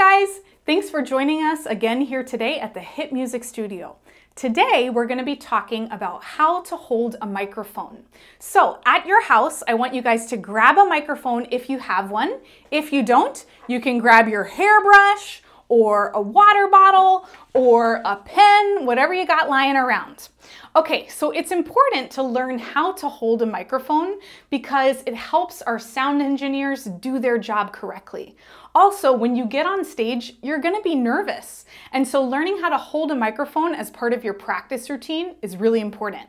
guys! Thanks for joining us again here today at the Hit Music Studio. Today, we're gonna to be talking about how to hold a microphone. So at your house, I want you guys to grab a microphone if you have one. If you don't, you can grab your hairbrush or a water bottle or a pen, whatever you got lying around. Okay, so it's important to learn how to hold a microphone because it helps our sound engineers do their job correctly. Also, when you get on stage, you're gonna be nervous. And so learning how to hold a microphone as part of your practice routine is really important.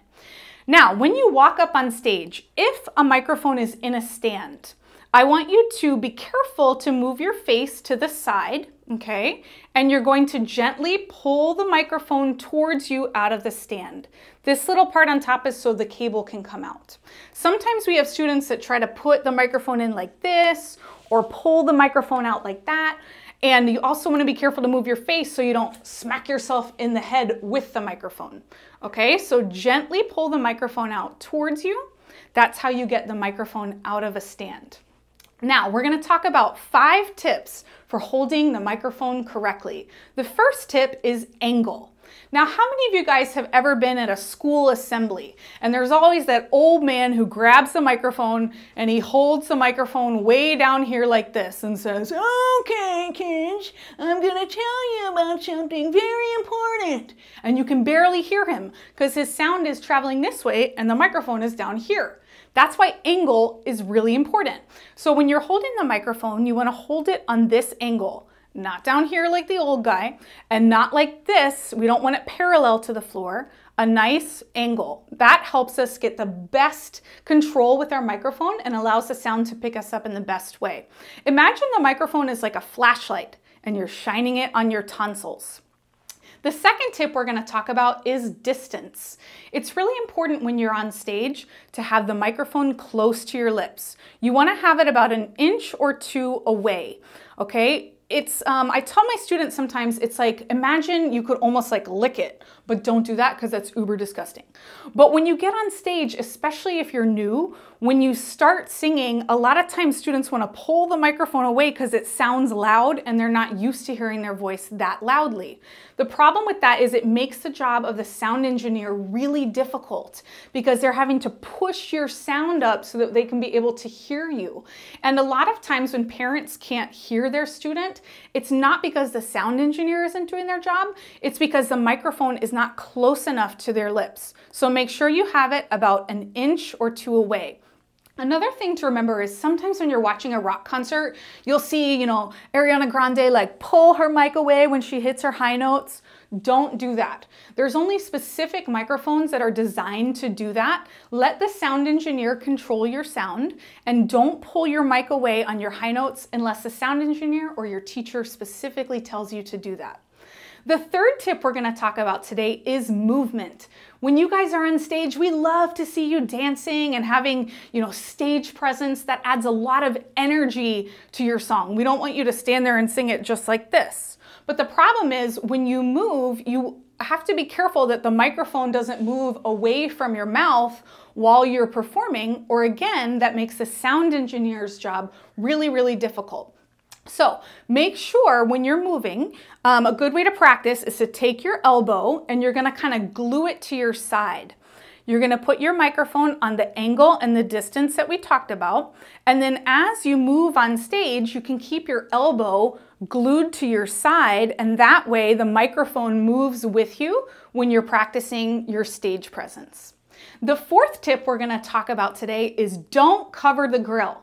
Now, when you walk up on stage, if a microphone is in a stand, I want you to be careful to move your face to the side, okay? And you're going to gently pull the microphone towards you out of the stand. This little part on top is so the cable can come out. Sometimes we have students that try to put the microphone in like this or pull the microphone out like that. And you also want to be careful to move your face so you don't smack yourself in the head with the microphone. Okay, so gently pull the microphone out towards you. That's how you get the microphone out of a stand. Now, we're gonna talk about five tips for holding the microphone correctly. The first tip is angle. Now, how many of you guys have ever been at a school assembly and there's always that old man who grabs the microphone and he holds the microphone way down here like this and says, Okay, kids, I'm going to tell you about something very important. And you can barely hear him because his sound is traveling this way and the microphone is down here. That's why angle is really important. So when you're holding the microphone, you wanna hold it on this angle not down here like the old guy, and not like this. We don't want it parallel to the floor, a nice angle. That helps us get the best control with our microphone and allows the sound to pick us up in the best way. Imagine the microphone is like a flashlight and you're shining it on your tonsils. The second tip we're gonna talk about is distance. It's really important when you're on stage to have the microphone close to your lips. You wanna have it about an inch or two away, okay? it's um, I tell my students sometimes it's like imagine you could almost like lick it, but don't do that because that's uber disgusting. But when you get on stage, especially if you're new, when you start singing, a lot of times students wanna pull the microphone away because it sounds loud and they're not used to hearing their voice that loudly. The problem with that is it makes the job of the sound engineer really difficult because they're having to push your sound up so that they can be able to hear you. And a lot of times when parents can't hear their student, it's not because the sound engineer isn't doing their job, it's because the microphone is not close enough to their lips. So make sure you have it about an inch or two away. Another thing to remember is sometimes when you're watching a rock concert, you'll see, you know, Ariana Grande like pull her mic away when she hits her high notes. Don't do that. There's only specific microphones that are designed to do that. Let the sound engineer control your sound and don't pull your mic away on your high notes unless the sound engineer or your teacher specifically tells you to do that. The third tip we're gonna talk about today is movement. When you guys are on stage, we love to see you dancing and having, you know, stage presence that adds a lot of energy to your song. We don't want you to stand there and sing it just like this. But the problem is when you move, you have to be careful that the microphone doesn't move away from your mouth while you're performing, or again, that makes the sound engineer's job really, really difficult. So make sure when you're moving, um, a good way to practice is to take your elbow and you're gonna kind of glue it to your side. You're gonna put your microphone on the angle and the distance that we talked about. And then as you move on stage, you can keep your elbow glued to your side and that way the microphone moves with you when you're practicing your stage presence. The fourth tip we're gonna talk about today is don't cover the grill.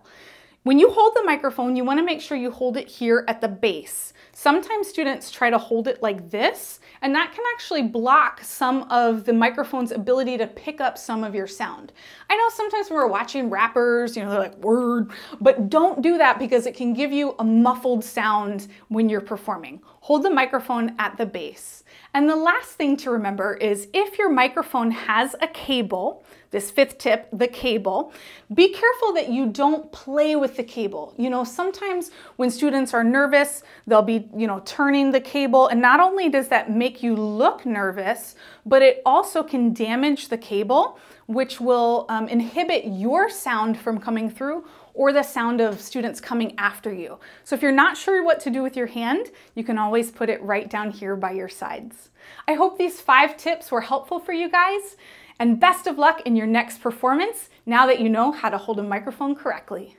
When you hold the microphone, you wanna make sure you hold it here at the base. Sometimes students try to hold it like this, and that can actually block some of the microphone's ability to pick up some of your sound. I know sometimes when we're watching rappers, you know, they're like, word, but don't do that because it can give you a muffled sound when you're performing hold the microphone at the base. And the last thing to remember is if your microphone has a cable, this fifth tip, the cable, be careful that you don't play with the cable. You know, sometimes when students are nervous, they'll be, you know, turning the cable. And not only does that make you look nervous, but it also can damage the cable, which will um, inhibit your sound from coming through or the sound of students coming after you. So if you're not sure what to do with your hand, you can always put it right down here by your sides. I hope these five tips were helpful for you guys, and best of luck in your next performance now that you know how to hold a microphone correctly.